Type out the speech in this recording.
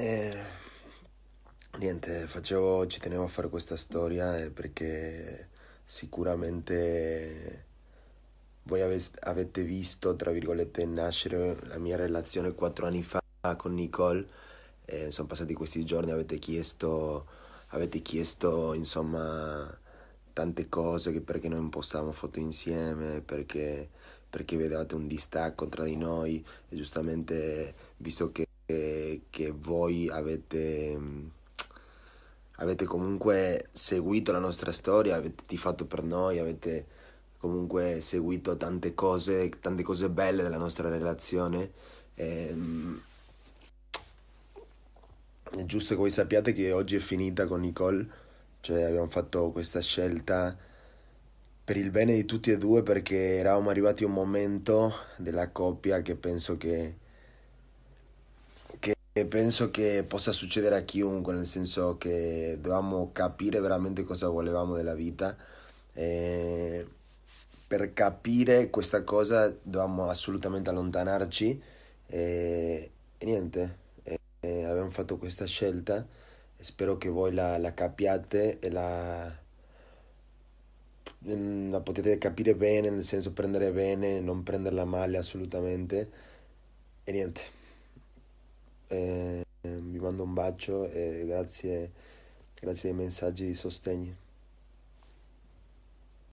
E eh, niente, facevo, ci tenevo a fare questa storia eh, perché sicuramente voi avete visto, tra virgolette, nascere la mia relazione quattro anni fa con Nicole. E eh, sono passati questi giorni, avete chiesto, avete chiesto insomma tante cose che perché non postavamo foto insieme, perché, perché vedevate un distacco tra di noi e giustamente visto che perché voi avete, mm, avete comunque seguito la nostra storia, avete tifato per noi, avete comunque seguito tante cose, tante cose belle della nostra relazione. E, ehm, è giusto che voi sappiate che oggi è finita con Nicole, cioè abbiamo fatto questa scelta per il bene di tutti e due perché eravamo arrivati a un momento della coppia che penso che e penso che possa succedere a chiunque, nel senso che dovevamo capire veramente cosa volevamo della vita. E per capire questa cosa dovevamo assolutamente allontanarci e, e niente, e abbiamo fatto questa scelta. Spero che voi la, la capiate e la, la potete capire bene, nel senso prendere bene, non prenderla male assolutamente. E niente eh, vi mando un bacio e grazie, grazie ai messaggi di sostegno.